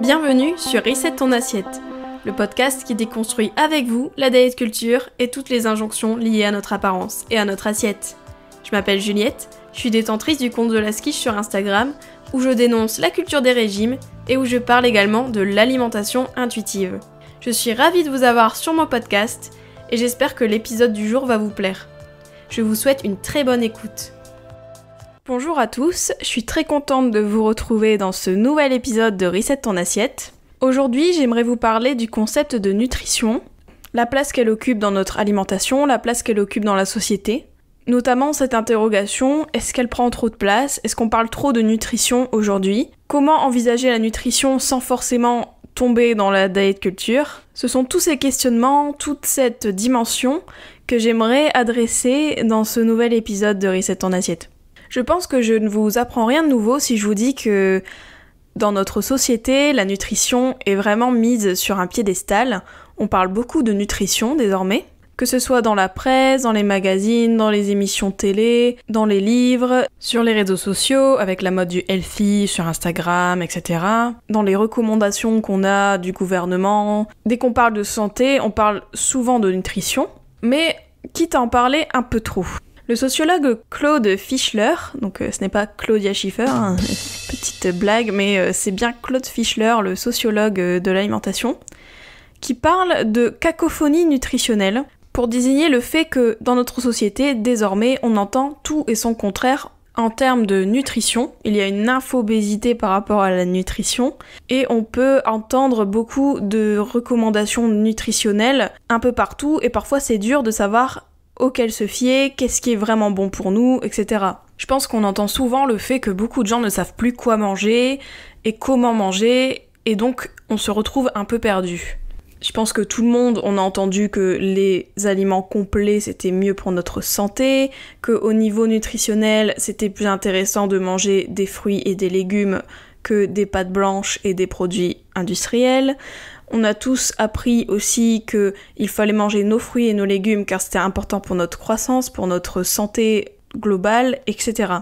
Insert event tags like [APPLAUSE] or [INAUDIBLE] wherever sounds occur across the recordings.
Bienvenue sur Reset ton assiette, le podcast qui déconstruit avec vous la diet culture et toutes les injonctions liées à notre apparence et à notre assiette. Je m'appelle Juliette, je suis détentrice du compte de la skiche sur Instagram où je dénonce la culture des régimes et où je parle également de l'alimentation intuitive. Je suis ravie de vous avoir sur mon podcast et j'espère que l'épisode du jour va vous plaire. Je vous souhaite une très bonne écoute. Bonjour à tous, je suis très contente de vous retrouver dans ce nouvel épisode de Reset ton assiette. Aujourd'hui, j'aimerais vous parler du concept de nutrition, la place qu'elle occupe dans notre alimentation, la place qu'elle occupe dans la société. Notamment cette interrogation, est-ce qu'elle prend trop de place Est-ce qu'on parle trop de nutrition aujourd'hui Comment envisager la nutrition sans forcément tomber dans la diet culture Ce sont tous ces questionnements, toute cette dimension que j'aimerais adresser dans ce nouvel épisode de Reset en assiette. Je pense que je ne vous apprends rien de nouveau si je vous dis que dans notre société, la nutrition est vraiment mise sur un piédestal. On parle beaucoup de nutrition désormais, que ce soit dans la presse, dans les magazines, dans les émissions télé, dans les livres, sur les réseaux sociaux, avec la mode du healthy sur Instagram, etc. Dans les recommandations qu'on a du gouvernement. Dès qu'on parle de santé, on parle souvent de nutrition, mais quitte à en parler un peu trop. Le sociologue Claude Fischler, donc euh, ce n'est pas Claudia Schiffer, hein, [LAUGHS] petite blague, mais euh, c'est bien Claude Fischler, le sociologue euh, de l'alimentation, qui parle de cacophonie nutritionnelle pour désigner le fait que dans notre société, désormais, on entend tout et son contraire en termes de nutrition, il y a une infobésité par rapport à la nutrition et on peut entendre beaucoup de recommandations nutritionnelles un peu partout et parfois c'est dur de savoir auquel se fier, qu'est-ce qui est vraiment bon pour nous, etc. Je pense qu'on entend souvent le fait que beaucoup de gens ne savent plus quoi manger et comment manger et donc on se retrouve un peu perdu je pense que tout le monde, on a entendu que les aliments complets, c'était mieux pour notre santé, qu'au niveau nutritionnel, c'était plus intéressant de manger des fruits et des légumes que des pâtes blanches et des produits industriels. On a tous appris aussi qu'il fallait manger nos fruits et nos légumes car c'était important pour notre croissance, pour notre santé globale, etc.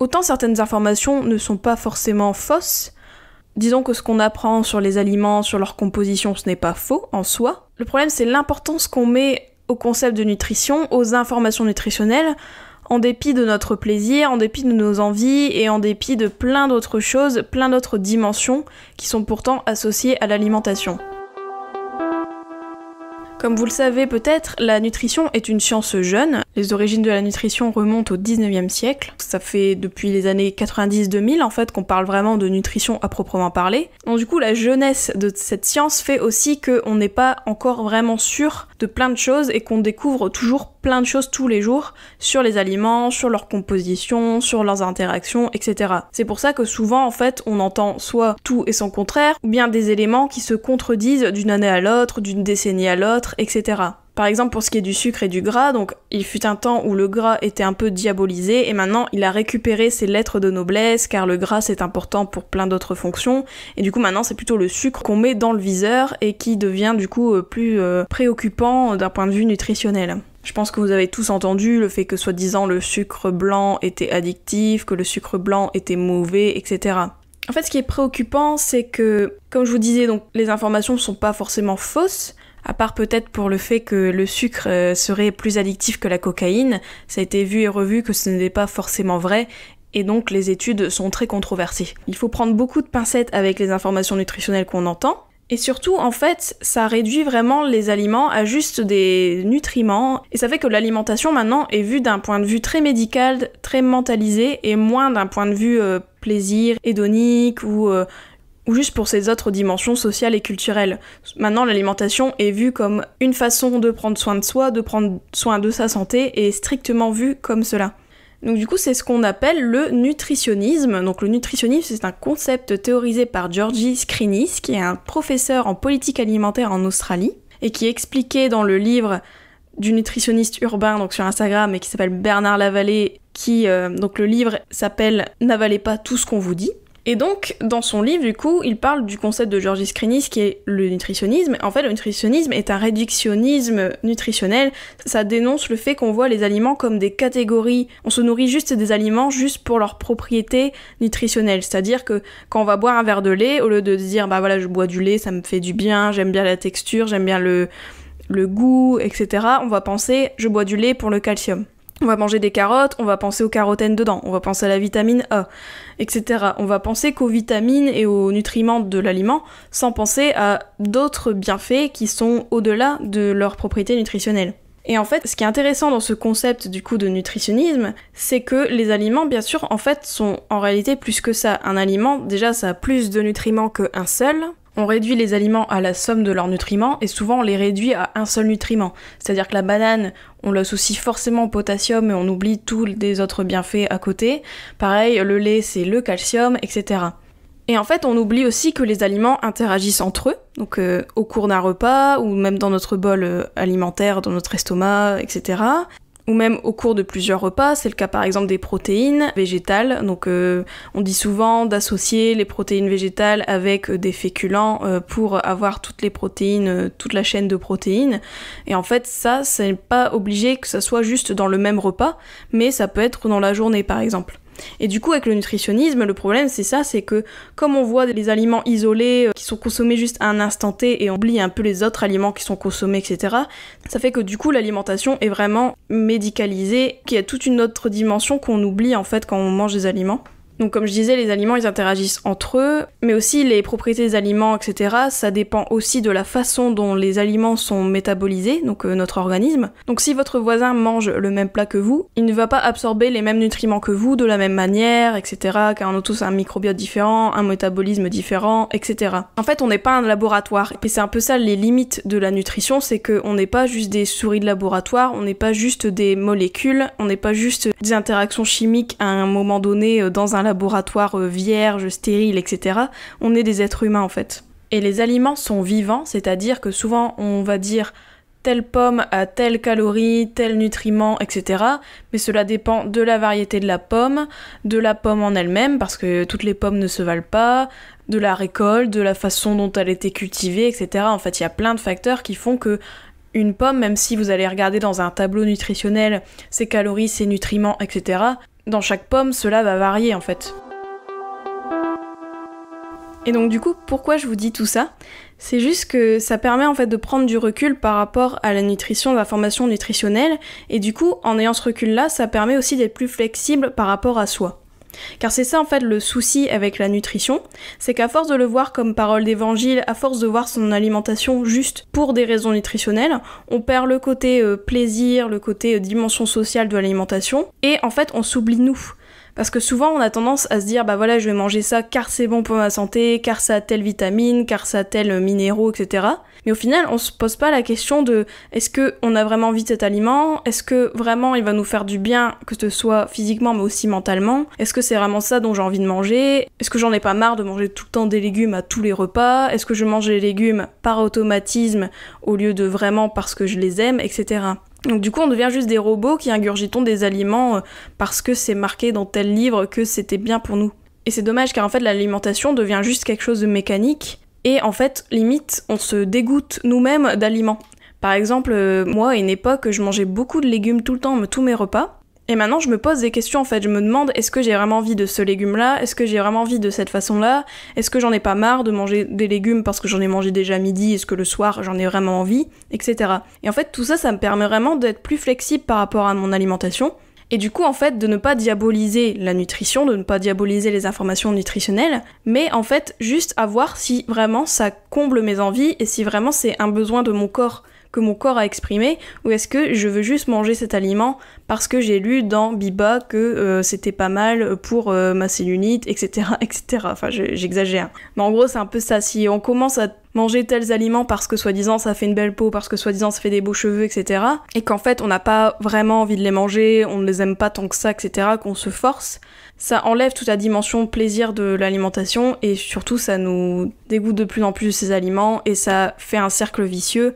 Autant certaines informations ne sont pas forcément fausses, Disons que ce qu'on apprend sur les aliments, sur leur composition, ce n'est pas faux en soi. Le problème, c'est l'importance qu'on met au concept de nutrition, aux informations nutritionnelles, en dépit de notre plaisir, en dépit de nos envies et en dépit de plein d'autres choses, plein d'autres dimensions qui sont pourtant associées à l'alimentation. Comme vous le savez peut-être, la nutrition est une science jeune, les origines de la nutrition remontent au 19e siècle. Ça fait depuis les années 90-2000 en fait qu'on parle vraiment de nutrition à proprement parler. Donc du coup la jeunesse de cette science fait aussi qu'on n'est pas encore vraiment sûr de plein de choses et qu'on découvre toujours plein de choses tous les jours sur les aliments, sur leur composition, sur leurs interactions, etc. C'est pour ça que souvent en fait on entend soit tout et son contraire ou bien des éléments qui se contredisent d'une année à l'autre, d'une décennie à l'autre, etc. Par exemple, pour ce qui est du sucre et du gras, donc il fut un temps où le gras était un peu diabolisé et maintenant il a récupéré ses lettres de noblesse car le gras c'est important pour plein d'autres fonctions et du coup maintenant c'est plutôt le sucre qu'on met dans le viseur et qui devient du coup euh, plus euh, préoccupant d'un point de vue nutritionnel. Je pense que vous avez tous entendu le fait que soi-disant le sucre blanc était addictif, que le sucre blanc était mauvais, etc. En fait, ce qui est préoccupant, c'est que, comme je vous disais, donc les informations ne sont pas forcément fausses, à part peut-être pour le fait que le sucre euh, serait plus addictif que la cocaïne, ça a été vu et revu que ce n'est pas forcément vrai et donc les études sont très controversées. Il faut prendre beaucoup de pincettes avec les informations nutritionnelles qu'on entend. Et surtout, en fait, ça réduit vraiment les aliments à juste des nutriments. Et ça fait que l'alimentation maintenant est vue d'un point de vue très médical, très mentalisé, et moins d'un point de vue euh, plaisir, hédonique ou euh, ou juste pour ses autres dimensions sociales et culturelles. Maintenant, l'alimentation est vue comme une façon de prendre soin de soi, de prendre soin de sa santé, et est strictement vue comme cela. Donc du coup, c'est ce qu'on appelle le nutritionnisme. Donc le nutritionnisme, c'est un concept théorisé par Georgie Scrinis, qui est un professeur en politique alimentaire en Australie, et qui expliquait dans le livre du nutritionniste urbain, donc sur Instagram, et qui s'appelle Bernard Lavallée, qui, euh, donc le livre s'appelle N'avalez pas tout ce qu'on vous dit. Et donc, dans son livre, du coup, il parle du concept de Georges Scrinis qui est le nutritionnisme. En fait, le nutritionnisme est un réductionnisme nutritionnel. Ça dénonce le fait qu'on voit les aliments comme des catégories. On se nourrit juste des aliments juste pour leurs propriétés nutritionnelles. C'est-à-dire que quand on va boire un verre de lait, au lieu de dire, bah voilà, je bois du lait, ça me fait du bien, j'aime bien la texture, j'aime bien le, le goût, etc., on va penser, je bois du lait pour le calcium. On va manger des carottes, on va penser aux carotènes dedans, on va penser à la vitamine A, etc. On va penser qu'aux vitamines et aux nutriments de l'aliment, sans penser à d'autres bienfaits qui sont au-delà de leurs propriétés nutritionnelles. Et en fait, ce qui est intéressant dans ce concept du coup de nutritionnisme, c'est que les aliments, bien sûr, en fait, sont en réalité plus que ça. Un aliment, déjà, ça a plus de nutriments qu'un seul, on réduit les aliments à la somme de leurs nutriments et souvent on les réduit à un seul nutriment. C'est-à-dire que la banane, on l'associe forcément au potassium et on oublie tous les autres bienfaits à côté. Pareil, le lait, c'est le calcium, etc. Et en fait, on oublie aussi que les aliments interagissent entre eux, donc euh, au cours d'un repas ou même dans notre bol euh, alimentaire, dans notre estomac, etc ou même au cours de plusieurs repas. C'est le cas par exemple des protéines végétales. Donc euh, on dit souvent d'associer les protéines végétales avec euh, des féculents euh, pour avoir toutes les protéines, toute la chaîne de protéines. Et en fait ça, c'est pas obligé que ça soit juste dans le même repas, mais ça peut être dans la journée par exemple. Et du coup, avec le nutritionnisme, le problème, c'est ça, c'est que comme on voit les aliments isolés euh, qui sont consommés juste à un instant T et on oublie un peu les autres aliments qui sont consommés, etc., ça fait que du coup, l'alimentation est vraiment médicalisée, qu'il y a toute une autre dimension qu'on oublie en fait quand on mange des aliments. Donc comme je disais, les aliments, ils interagissent entre eux, mais aussi les propriétés des aliments, etc., ça dépend aussi de la façon dont les aliments sont métabolisés, donc euh, notre organisme. Donc si votre voisin mange le même plat que vous, il ne va pas absorber les mêmes nutriments que vous de la même manière, etc., car on a tous un microbiote différent, un métabolisme différent, etc. En fait, on n'est pas un laboratoire, et c'est un peu ça les limites de la nutrition, c'est qu'on n'est pas juste des souris de laboratoire, on n'est pas juste des molécules, on n'est pas juste des interactions chimiques à un moment donné euh, dans un laboratoire euh, vierge, stérile, etc. On est des êtres humains en fait. Et les aliments sont vivants, c'est-à-dire que souvent on va dire telle pomme a telle calorie, tel nutriment, etc. Mais cela dépend de la variété de la pomme, de la pomme en elle-même, parce que toutes les pommes ne se valent pas, de la récolte, de la façon dont elle a été cultivée, etc. En fait, il y a plein de facteurs qui font que une pomme, même si vous allez regarder dans un tableau nutritionnel ses calories, ses nutriments, etc., dans chaque pomme, cela va varier en fait. Et donc du coup, pourquoi je vous dis tout ça C'est juste que ça permet en fait de prendre du recul par rapport à la nutrition, la formation nutritionnelle, et du coup, en ayant ce recul-là, ça permet aussi d'être plus flexible par rapport à soi. Car c'est ça en fait le souci avec la nutrition, c'est qu'à force de le voir comme parole d'évangile, à force de voir son alimentation juste pour des raisons nutritionnelles, on perd le côté euh, plaisir, le côté euh, dimension sociale de l'alimentation, et en fait on s'oublie nous. Parce que souvent, on a tendance à se dire, bah voilà, je vais manger ça car c'est bon pour ma santé, car ça a telle vitamine, car ça a tel euh, minéraux, etc. Mais au final, on se pose pas la question de est-ce que on a vraiment envie de cet aliment Est-ce que vraiment il va nous faire du bien, que ce soit physiquement mais aussi mentalement Est-ce que c'est vraiment ça dont j'ai envie de manger Est-ce que j'en ai pas marre de manger tout le temps des légumes à tous les repas Est-ce que je mange les légumes par automatisme au lieu de vraiment parce que je les aime, etc. Donc du coup, on devient juste des robots qui ingurgitons des aliments euh, parce que c'est marqué dans tel livre que c'était bien pour nous. Et c'est dommage car en fait l'alimentation devient juste quelque chose de mécanique et en fait limite on se dégoûte nous-mêmes d'aliments. Par exemple, euh, moi à une époque je mangeais beaucoup de légumes tout le temps, tous mes repas, et maintenant, je me pose des questions en fait. Je me demande est-ce que j'ai vraiment envie de ce légume-là Est-ce que j'ai vraiment envie de cette façon-là Est-ce que j'en ai pas marre de manger des légumes parce que j'en ai mangé déjà midi Est-ce que le soir j'en ai vraiment envie Etc. Et en fait, tout ça, ça me permet vraiment d'être plus flexible par rapport à mon alimentation. Et du coup, en fait, de ne pas diaboliser la nutrition, de ne pas diaboliser les informations nutritionnelles, mais en fait, juste à voir si vraiment ça comble mes envies et si vraiment c'est un besoin de mon corps que mon corps a exprimé ou est-ce que je veux juste manger cet aliment parce que j'ai lu dans Biba que euh, c'était pas mal pour euh, ma cellulite, etc. [LAUGHS] etc. Enfin, j'exagère. Mais en gros, c'est un peu ça. Si on commence à manger tels aliments parce que soi-disant ça fait une belle peau, parce que soi-disant ça fait des beaux cheveux, etc. Et qu'en fait on n'a pas vraiment envie de les manger, on ne les aime pas tant que ça, etc. Qu'on se force, ça enlève toute la dimension plaisir de l'alimentation et surtout ça nous dégoûte de plus en plus ces aliments et ça fait un cercle vicieux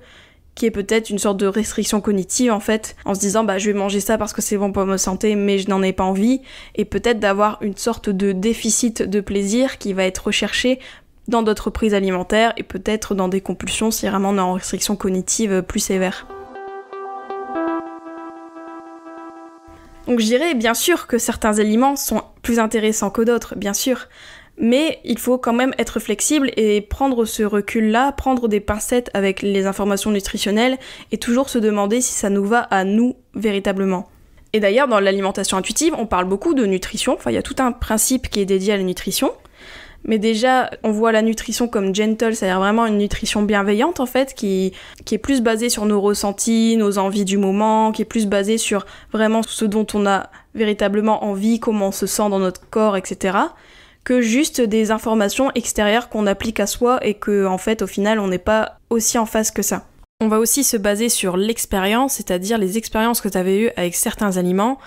qui est peut-être une sorte de restriction cognitive en fait, en se disant bah je vais manger ça parce que c'est bon pour ma santé mais je n'en ai pas envie, et peut-être d'avoir une sorte de déficit de plaisir qui va être recherché dans d'autres prises alimentaires et peut-être dans des compulsions si vraiment on est en restriction cognitive plus sévère. Donc je dirais bien sûr que certains aliments sont plus intéressants que d'autres, bien sûr, mais il faut quand même être flexible et prendre ce recul-là, prendre des pincettes avec les informations nutritionnelles et toujours se demander si ça nous va à nous véritablement. Et d'ailleurs, dans l'alimentation intuitive, on parle beaucoup de nutrition, enfin il y a tout un principe qui est dédié à la nutrition. Mais déjà, on voit la nutrition comme gentle, c'est-à-dire vraiment une nutrition bienveillante en fait, qui, qui est plus basée sur nos ressentis, nos envies du moment, qui est plus basée sur vraiment ce dont on a véritablement envie, comment on se sent dans notre corps, etc que juste des informations extérieures qu'on applique à soi et que en fait au final on n'est pas aussi en face que ça. On va aussi se baser sur l'expérience, c'est-à-dire les expériences que tu avais eues avec certains aliments.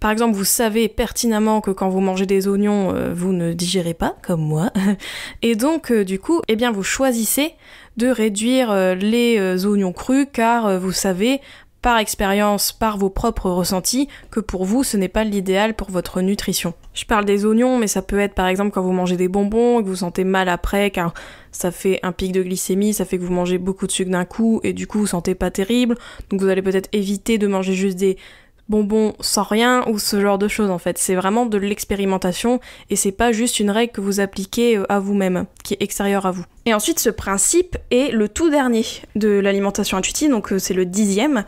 Par exemple, vous savez pertinemment que quand vous mangez des oignons, euh, vous ne digérez pas, comme moi. [LAUGHS] Et donc, euh, du coup, eh bien, vous choisissez de réduire euh, les oignons crus car vous savez, par expérience, par vos propres ressentis, que pour vous, ce n'est pas l'idéal pour votre nutrition. Je parle des oignons, mais ça peut être par exemple quand vous mangez des bonbons et que vous sentez mal après, car ça fait un pic de glycémie, ça fait que vous mangez beaucoup de sucre d'un coup et du coup vous sentez pas terrible, donc vous allez peut-être éviter de manger juste des bonbons sans rien ou ce genre de choses en fait. C'est vraiment de l'expérimentation et c'est pas juste une règle que vous appliquez euh, à vous-même, qui est extérieure à vous. Et ensuite, ce principe est le tout dernier de l'alimentation intuitive, donc euh, c'est le dixième.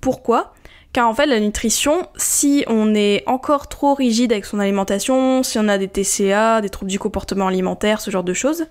Pourquoi car en fait, la nutrition, si on est encore trop rigide avec son alimentation, si on a des TCA, des troubles du comportement alimentaire, ce genre de choses,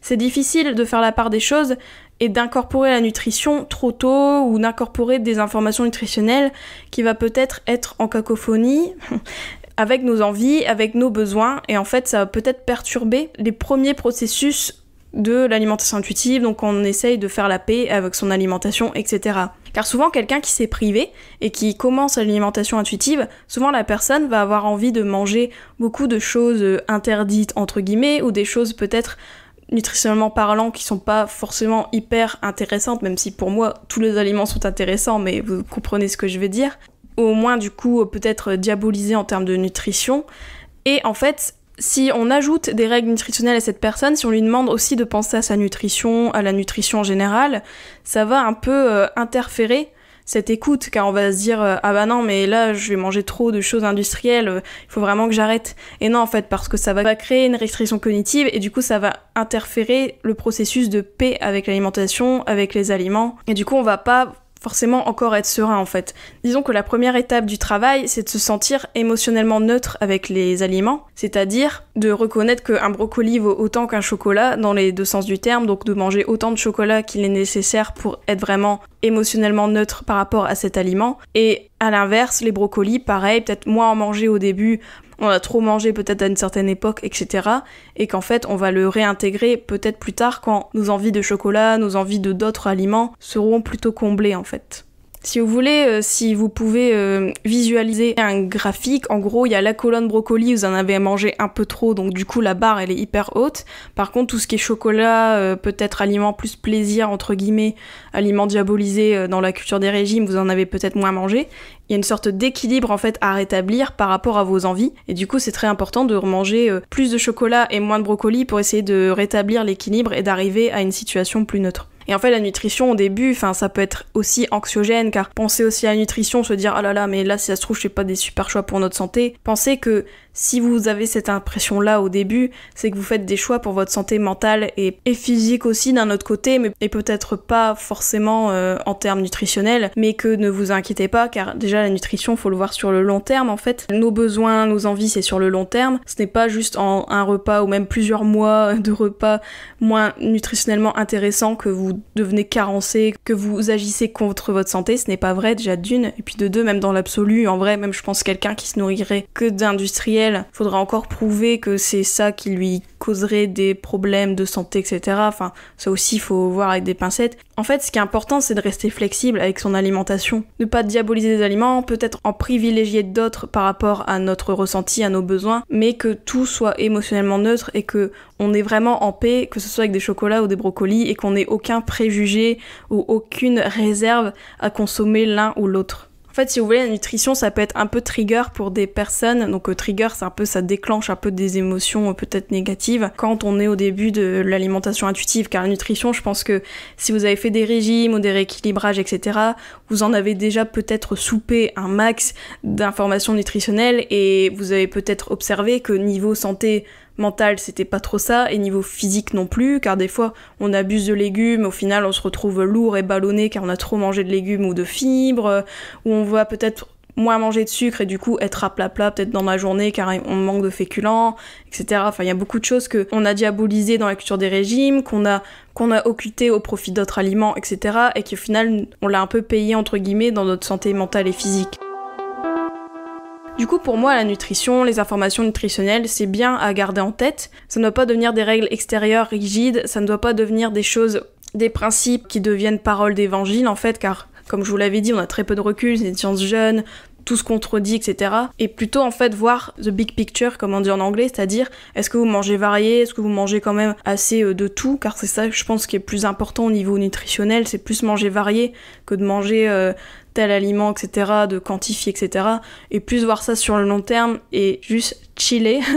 c'est difficile de faire la part des choses et d'incorporer la nutrition trop tôt ou d'incorporer des informations nutritionnelles qui va peut-être être en cacophonie [LAUGHS] avec nos envies, avec nos besoins et en fait ça va peut-être perturber les premiers processus de l'alimentation intuitive, donc on essaye de faire la paix avec son alimentation, etc. Car souvent quelqu'un qui s'est privé et qui commence l'alimentation intuitive, souvent la personne va avoir envie de manger beaucoup de choses euh, interdites entre guillemets ou des choses peut-être nutritionnellement parlant qui sont pas forcément hyper intéressantes, même si pour moi tous les aliments sont intéressants, mais vous comprenez ce que je veux dire. Au moins du coup peut-être diabolisé en termes de nutrition. Et en fait, si on ajoute des règles nutritionnelles à cette personne, si on lui demande aussi de penser à sa nutrition, à la nutrition en général, ça va un peu euh, interférer cette écoute, car on va se dire euh, ah bah non, mais là je vais manger trop de choses industrielles, euh, il faut vraiment que j'arrête. Et non en fait parce que ça va créer une restriction cognitive et du coup ça va interférer le processus de paix avec l'alimentation, avec les aliments. Et du coup on va pas forcément encore être serein en fait. Disons que la première étape du travail, c'est de se sentir émotionnellement neutre avec les aliments, c'est-à-dire de reconnaître qu'un brocoli vaut autant qu'un chocolat dans les deux sens du terme, donc de manger autant de chocolat qu'il est nécessaire pour être vraiment émotionnellement neutre par rapport à cet aliment. Et à l'inverse, les brocolis, pareil, peut-être moins en manger au début, on a trop mangé peut-être à une certaine époque, etc. Et qu'en fait, on va le réintégrer peut-être plus tard quand nos envies de chocolat, nos envies de d'autres aliments seront plutôt comblées en fait. Si vous voulez, euh, si vous pouvez euh, visualiser un graphique, en gros, il y a la colonne brocoli, vous en avez mangé un peu trop, donc du coup, la barre, elle est hyper haute. Par contre, tout ce qui est chocolat, euh, peut-être aliment plus plaisir, entre guillemets, aliment diabolisé dans la culture des régimes, vous en avez peut-être moins mangé. Il y a une sorte d'équilibre, en fait, à rétablir par rapport à vos envies. Et du coup, c'est très important de manger plus de chocolat et moins de brocoli pour essayer de rétablir l'équilibre et d'arriver à une situation plus neutre. Et en fait, la nutrition au début, enfin, ça peut être aussi anxiogène car penser aussi à la nutrition, se dire ah là là, mais là si ça se trouve, je fais pas des super choix pour notre santé. Penser que si vous avez cette impression-là au début, c'est que vous faites des choix pour votre santé mentale et, physique aussi d'un autre côté, mais peut-être pas forcément euh, en termes nutritionnels, mais que ne vous inquiétez pas, car déjà la nutrition, faut le voir sur le long terme en fait. Nos besoins, nos envies, c'est sur le long terme. Ce n'est pas juste en un repas ou même plusieurs mois [LAUGHS] de repas moins nutritionnellement intéressants que vous devenez carencé, que vous agissez contre votre santé. Ce n'est pas vrai déjà d'une, et puis de deux, même dans l'absolu, en vrai, même je pense quelqu'un qui se nourrirait que d'industriel, Faudra encore prouver que c'est ça qui lui causerait des problèmes de santé, etc. Enfin, ça aussi, il faut voir avec des pincettes. En fait, ce qui est important, c'est de rester flexible avec son alimentation. Ne pas diaboliser les aliments, peut-être en privilégier d'autres par rapport à notre ressenti, à nos besoins, mais que tout soit émotionnellement neutre et que on est vraiment en paix, que ce soit avec des chocolats ou des brocolis, et qu'on n'ait aucun préjugé ou aucune réserve à consommer l'un ou l'autre. En fait, si vous voulez, la nutrition, ça peut être un peu trigger pour des personnes. Donc, euh, trigger, c'est un peu, ça déclenche un peu des émotions euh, peut-être négatives quand on est au début de l'alimentation intuitive. Car la nutrition, je pense que si vous avez fait des régimes ou des rééquilibrages, etc., vous en avez déjà peut-être soupé un max d'informations nutritionnelles et vous avez peut-être observé que niveau santé mental, c'était pas trop ça, et niveau physique non plus, car des fois on abuse de légumes, au final on se retrouve lourd et ballonné car on a trop mangé de légumes ou de fibres, ou on va peut-être moins manger de sucre et du coup être à plat plat peut-être dans la journée car on manque de féculents, etc. Enfin, il y a beaucoup de choses que on a diabolisé dans la culture des régimes, qu'on a qu'on a occulté au profit d'autres aliments, etc. et qui au final on l'a un peu payé entre guillemets dans notre santé mentale et physique. Du coup, pour moi, la nutrition, les informations nutritionnelles, c'est bien à garder en tête. Ça ne doit pas devenir des règles extérieures rigides, ça ne doit pas devenir des choses, des principes qui deviennent paroles d'évangile en fait, car comme je vous l'avais dit, on a très peu de recul, c'est une science jeune, tout se contredit, etc. Et plutôt en fait voir the big picture, comme on dit en anglais, c'est-à-dire est-ce que vous mangez varié, est-ce que vous mangez quand même assez euh, de tout, car c'est ça je pense qui est plus important au niveau nutritionnel, c'est plus manger varié que de manger euh, tel aliment, etc., de quantifier, etc. Et plus voir ça sur le long terme et juste chiller. [LAUGHS]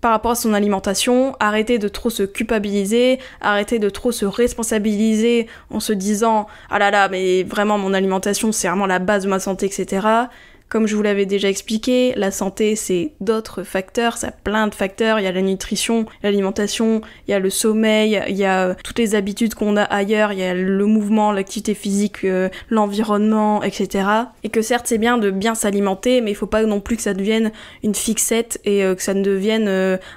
par rapport à son alimentation, arrêter de trop se culpabiliser, arrêter de trop se responsabiliser en se disant ah là là mais vraiment mon alimentation c'est vraiment la base de ma santé etc. Comme je vous l'avais déjà expliqué, la santé c'est d'autres facteurs, ça a plein de facteurs, il y a la nutrition, l'alimentation, il y a le sommeil, il y a euh, toutes les habitudes qu'on a ailleurs, il y a le mouvement, l'activité physique, euh, l'environnement, etc. Et que certes c'est bien de bien s'alimenter, mais il ne faut pas non plus que ça devienne une fixette et euh, que ça ne devienne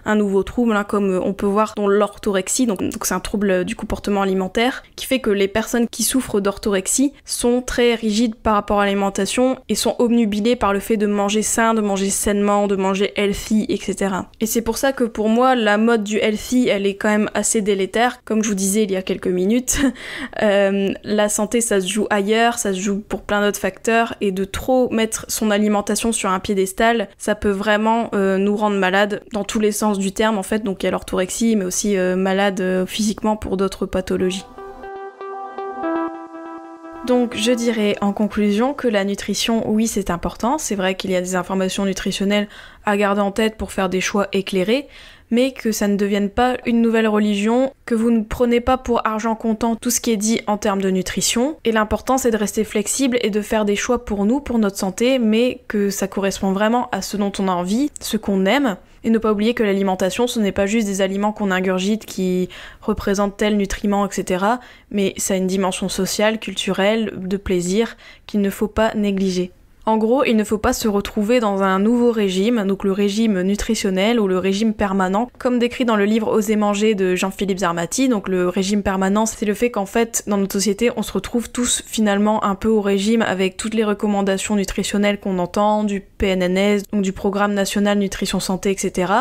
un nouveau trouble, hein, comme on peut voir dans l'orthorexie, donc c'est un trouble du comportement alimentaire, qui fait que les personnes qui souffrent d'orthorexie sont très rigides par rapport à l'alimentation et sont obnubilées par le fait de manger sain, de manger sainement, de manger healthy, etc. Et c'est pour ça que pour moi, la mode du healthy, elle est quand même assez délétère. Comme je vous disais il y a quelques minutes, [LAUGHS] euh, la santé, ça se joue ailleurs, ça se joue pour plein d'autres facteurs, et de trop mettre son alimentation sur un piédestal, ça peut vraiment euh, nous rendre malades dans tous les sens du terme, en fait. Donc il y a l'orthorexie, mais aussi euh, malade physiquement pour d'autres pathologies. Donc je dirais en conclusion que la nutrition, oui c'est important, c'est vrai qu'il y a des informations nutritionnelles à garder en tête pour faire des choix éclairés, mais que ça ne devienne pas une nouvelle religion, que vous ne prenez pas pour argent comptant tout ce qui est dit en termes de nutrition, et l'important c'est de rester flexible et de faire des choix pour nous, pour notre santé, mais que ça correspond vraiment à ce dont on a envie, ce qu'on aime, et ne pas oublier que l'alimentation, ce n'est pas juste des aliments qu'on ingurgite qui représentent tel nutriment, etc. Mais ça a une dimension sociale, culturelle, de plaisir qu'il ne faut pas négliger. En gros, il ne faut pas se retrouver dans un nouveau régime, donc le régime nutritionnel ou le régime permanent, comme décrit dans le livre Oser manger de Jean-Philippe Zarmati. Donc le régime permanent, c'est le fait qu'en fait, dans notre société, on se retrouve tous finalement un peu au régime avec toutes les recommandations nutritionnelles qu'on entend, du PNNS, donc du Programme National Nutrition Santé, etc.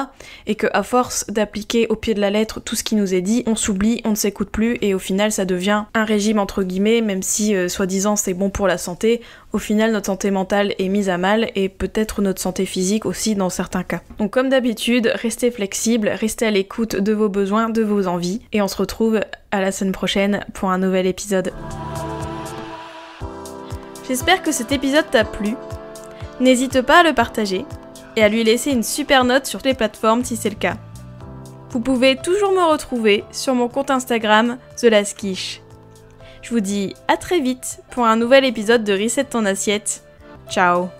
Et que à force d'appliquer au pied de la lettre tout ce qui nous est dit, on s'oublie, on ne s'écoute plus, et au final, ça devient un régime entre guillemets, même si euh, soi-disant c'est bon pour la santé, au final notre santé mentale est mise à mal et peut-être notre santé physique aussi dans certains cas. Donc comme d'habitude, restez flexible, restez à l'écoute de vos besoins, de vos envies, et on se retrouve à la semaine prochaine pour un nouvel épisode. J'espère que cet épisode t'a plu. N'hésite pas à le partager et à lui laisser une super note sur les plateformes si c'est le cas. Vous pouvez toujours me retrouver sur mon compte Instagram The je vous dis à très vite pour un nouvel épisode de Reset ton assiette. Ciao